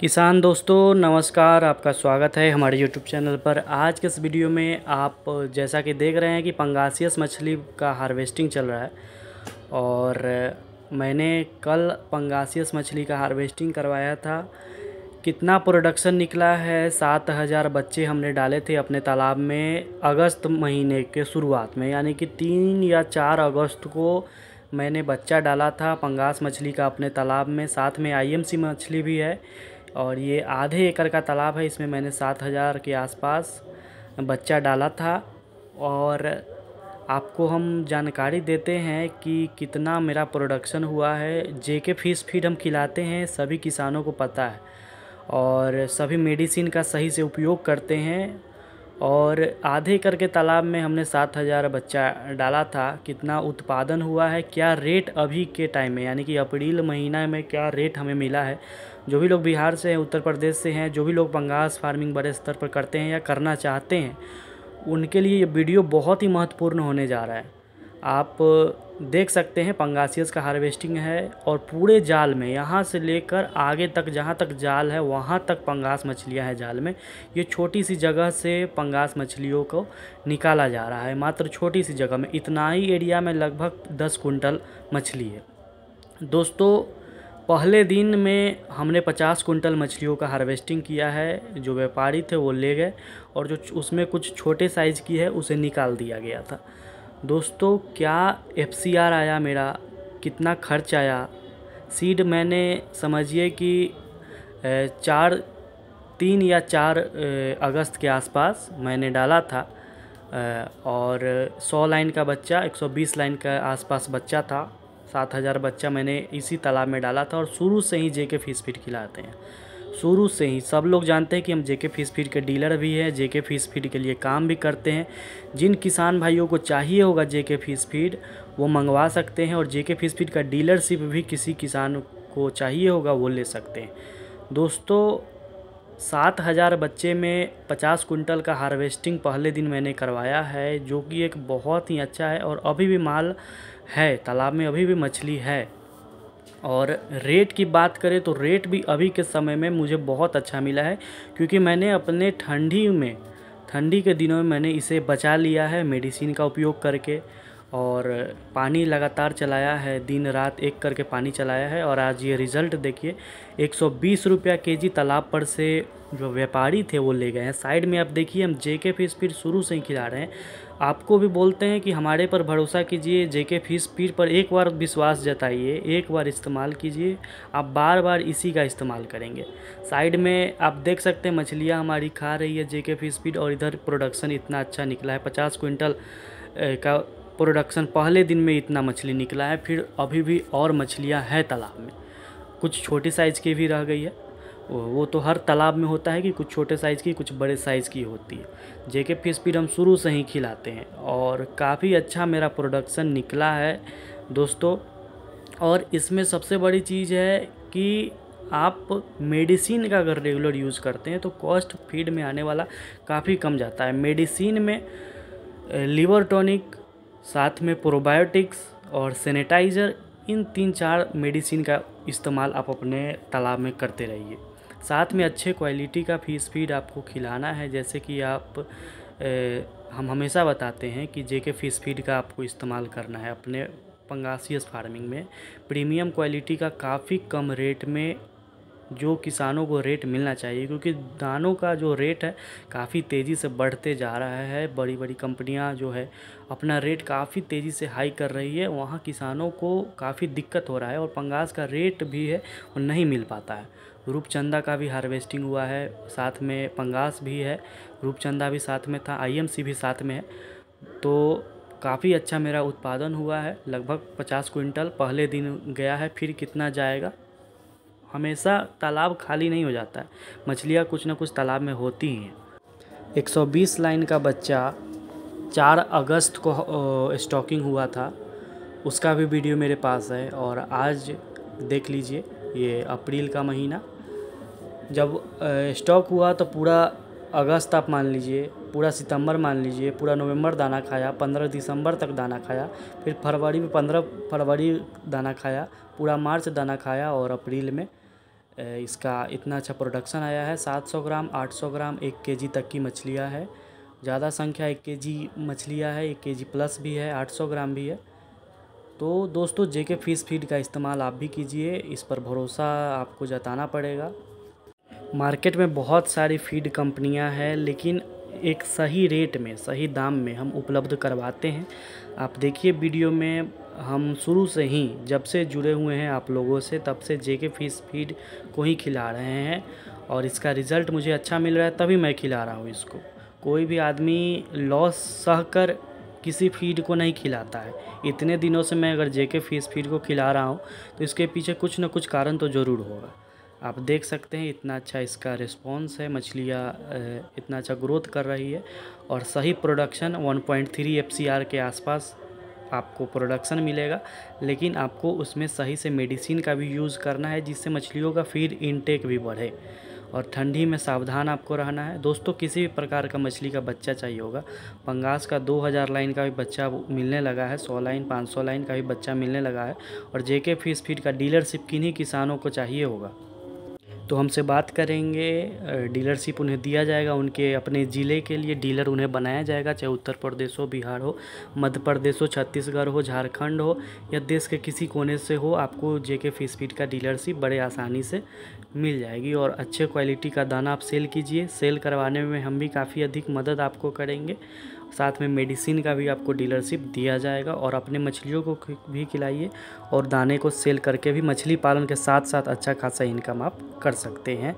किसान दोस्तों नमस्कार आपका स्वागत है हमारे YouTube चैनल पर आज के इस वीडियो में आप जैसा कि देख रहे हैं कि पंगासियस मछली का हार्वेस्टिंग चल रहा है और मैंने कल पंगासियस मछली का हार्वेस्टिंग करवाया था कितना प्रोडक्शन निकला है सात हज़ार बच्चे हमने डाले थे अपने तालाब में अगस्त महीने के शुरुआत में यानी कि तीन या चार अगस्त को मैंने बच्चा डाला था पंगास मछली का अपने तालाब में साथ में आईएमसी मछली भी है और ये आधे एकड़ का तालाब है इसमें मैंने सात हज़ार के आसपास बच्चा डाला था और आपको हम जानकारी देते हैं कि कितना मेरा प्रोडक्शन हुआ है जे के फीस फीड हम खिलाते हैं सभी किसानों को पता है और सभी मेडिसिन का सही से उपयोग करते हैं और आधे करके तालाब में हमने सात हज़ार बच्चा डाला था कितना उत्पादन हुआ है क्या रेट अभी के टाइम में यानी कि अप्रैल महीना में क्या रेट हमें मिला है जो भी लोग बिहार से हैं उत्तर प्रदेश से हैं जो भी लोग पंगास फार्मिंग बड़े स्तर पर करते हैं या करना चाहते हैं उनके लिए ये वीडियो बहुत ही महत्वपूर्ण होने जा रहा है आप देख सकते हैं पंगासियस का हार्वेस्टिंग है और पूरे जाल में यहाँ से लेकर आगे तक जहाँ तक जाल है वहाँ तक पंगास मछलियाँ हैं जाल में ये छोटी सी जगह से पंगास मछलियों को निकाला जा रहा है मात्र छोटी सी जगह में इतना ही एरिया में लगभग दस कुंटल मछली है दोस्तों पहले दिन में हमने 50 कुंटल मछलियों का हार्वेस्टिंग किया है जो व्यापारी थे वो ले गए और जो उसमें कुछ छोटे साइज़ की है उसे निकाल दिया गया था दोस्तों क्या एफ सी आर आया मेरा कितना खर्च आया सीड मैंने समझिए कि चार तीन या चार अगस्त के आसपास मैंने डाला था और सौ लाइन का बच्चा एक सौ बीस लाइन का आसपास बच्चा था सात हज़ार बच्चा मैंने इसी तालाब में डाला था और शुरू से ही जे के फीस फीट खिलाते हैं शुरू से ही सब लोग जानते हैं कि हम जेके फीस फीड के डीलर भी हैं जेके फीस फीड के लिए काम भी करते हैं जिन किसान भाइयों को चाहिए होगा जेके फीस फीड वो मंगवा सकते हैं और जेके फीस फीड का डीलरशिप भी किसी किसान को चाहिए होगा वो ले सकते हैं दोस्तों सात हज़ार बच्चे में पचास कुंटल का हार्वेस्टिंग पहले दिन मैंने करवाया है जो कि एक बहुत ही अच्छा है और अभी भी माल है तालाब में अभी भी मछली है और रेट की बात करें तो रेट भी अभी के समय में मुझे बहुत अच्छा मिला है क्योंकि मैंने अपने ठंडी में ठंडी के दिनों में मैंने इसे बचा लिया है मेडिसिन का उपयोग करके और पानी लगातार चलाया है दिन रात एक करके पानी चलाया है और आज ये रिज़ल्ट देखिए एक सौ बीस रुपया के जी तालाब पर से जो व्यापारी थे वो ले गए हैं साइड में आप देखिए हम जे के फिश पीर शुरू से ही खिला रहे हैं आपको भी बोलते हैं कि हमारे पर भरोसा कीजिए जे के फिश पीर पर एक बार विश्वास जताइए एक बार इस्तेमाल कीजिए आप बार बार इसी का इस्तेमाल करेंगे साइड में आप देख सकते हैं मछलियाँ हमारी खा रही है जे के फिश पीर और इधर प्रोडक्शन इतना अच्छा निकला है पचास क्विंटल का प्रोडक्शन पहले दिन में इतना मछली निकला है फिर अभी भी और मछलियाँ हैं तालाब में कुछ छोटे साइज़ की भी रह गई है वो तो हर तालाब में होता है कि कुछ छोटे साइज़ की कुछ बड़े साइज़ की होती है जेके फिश फिर हम शुरू से ही खिलाते हैं और काफ़ी अच्छा मेरा प्रोडक्शन निकला है दोस्तों और इसमें सबसे बड़ी चीज़ है कि आप मेडिसिन का अगर रेगुलर यूज़ करते हैं तो कॉस्ट फीड में आने वाला काफ़ी कम जाता है मेडिसिन में लीवर टॉनिक साथ में प्रोबायोटिक्स और सैनिटाइज़र इन तीन चार मेडिसिन का इस्तेमाल आप अपने तालाब में करते रहिए साथ में अच्छे क्वालिटी का फीस फीड आपको खिलाना है जैसे कि आप ए, हम हमेशा बताते हैं कि जे के फिश फीड का आपको इस्तेमाल करना है अपने पंगासियस फार्मिंग में प्रीमियम क्वालिटी का काफ़ी कम रेट में जो किसानों को रेट मिलना चाहिए क्योंकि दानों का जो रेट है काफ़ी तेज़ी से बढ़ते जा रहा है बड़ी बड़ी कंपनियां जो है अपना रेट काफ़ी तेज़ी से हाई कर रही है वहाँ किसानों को काफ़ी दिक्कत हो रहा है और पंगास का रेट भी है वो नहीं मिल पाता है रूपचंदा का भी हार्वेस्टिंग हुआ है साथ में पंगास भी है रूपचंदा भी साथ में था आई भी साथ में है तो काफ़ी अच्छा मेरा उत्पादन हुआ है लगभग पचास क्विंटल पहले दिन गया है फिर कितना जाएगा हमेशा तालाब खाली नहीं हो जाता है मछलियाँ कुछ ना कुछ तालाब में होती हैं 120 लाइन का बच्चा 4 अगस्त को स्टॉकिंग हुआ था उसका भी वीडियो मेरे पास है और आज देख लीजिए ये अप्रैल का महीना जब स्टॉक हुआ तो पूरा अगस्त आप मान लीजिए पूरा सितंबर मान लीजिए पूरा नवंबर दाना खाया पंद्रह दिसंबर तक दाना खाया फिर फरवरी में पंद्रह फरवरी दाना खाया पूरा मार्च दाना खाया और अप्रैल में इसका इतना अच्छा प्रोडक्शन आया है 700 ग्राम 800 ग्राम एक के तक की मछलियाँ है ज़्यादा संख्या एक के जी मछलियाँ है एक के जी प्लस भी है 800 ग्राम भी है तो दोस्तों जेके फ़िश फीड का इस्तेमाल आप भी कीजिए इस पर भरोसा आपको जताना पड़ेगा मार्केट में बहुत सारी फीड कंपनियाँ हैं लेकिन एक सही रेट में सही दाम में हम उपलब्ध करवाते हैं आप देखिए वीडियो में हम शुरू से ही जब से जुड़े हुए हैं आप लोगों से तब से जे के फिश फीड को ही खिला रहे हैं और इसका रिज़ल्ट मुझे अच्छा मिल रहा है तभी मैं खिला रहा हूँ इसको कोई भी आदमी लॉस सह कर किसी फीड को नहीं खिलाता है इतने दिनों से मैं अगर जे के फिश फीड को खिला रहा हूँ तो इसके पीछे कुछ ना कुछ कारण तो ज़रूर होगा आप देख सकते हैं इतना अच्छा इसका रिस्पॉन्स है मछलियाँ इतना अच्छा ग्रोथ कर रही है और सही प्रोडक्शन 1.3 पॉइंट के आसपास आपको प्रोडक्शन मिलेगा लेकिन आपको उसमें सही से मेडिसिन का भी यूज़ करना है जिससे मछलियों का फीड इनटेक भी बढ़े और ठंडी में सावधान आपको रहना है दोस्तों किसी भी प्रकार का मछली का बच्चा चाहिए होगा पंगास का 2000 लाइन का भी बच्चा मिलने लगा है 100 लाइन 500 लाइन का भी बच्चा मिलने लगा है और जेके फिश फीड का डीलरशिप किन्हीं किसानों को चाहिए होगा तो हमसे बात करेंगे डीलरशिप उन्हें दिया जाएगा उनके अपने ज़िले के लिए डीलर उन्हें बनाया जाएगा चाहे उत्तर प्रदेश हो बिहार हो मध्य प्रदेश हो छत्तीसगढ़ हो झारखंड हो या देश के किसी कोने से हो आपको जे के फिश का डीलरशिप बड़े आसानी से मिल जाएगी और अच्छे क्वालिटी का दाना आप सेल कीजिए सेल करवाने में हम भी काफ़ी अधिक मदद आपको करेंगे साथ में मेडिसिन का भी आपको डीलरशिप दिया जाएगा और अपने मछलियों को भी खिलाइए और दाने को सेल करके भी मछली पालन के साथ साथ अच्छा खासा इनकम आप कर सकते हैं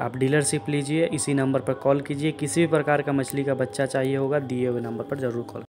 आप डीलरशिप लीजिए इसी नंबर पर कॉल कीजिए किसी भी प्रकार का मछली का बच्चा चाहिए होगा दिए हुए नंबर पर ज़रूर कॉल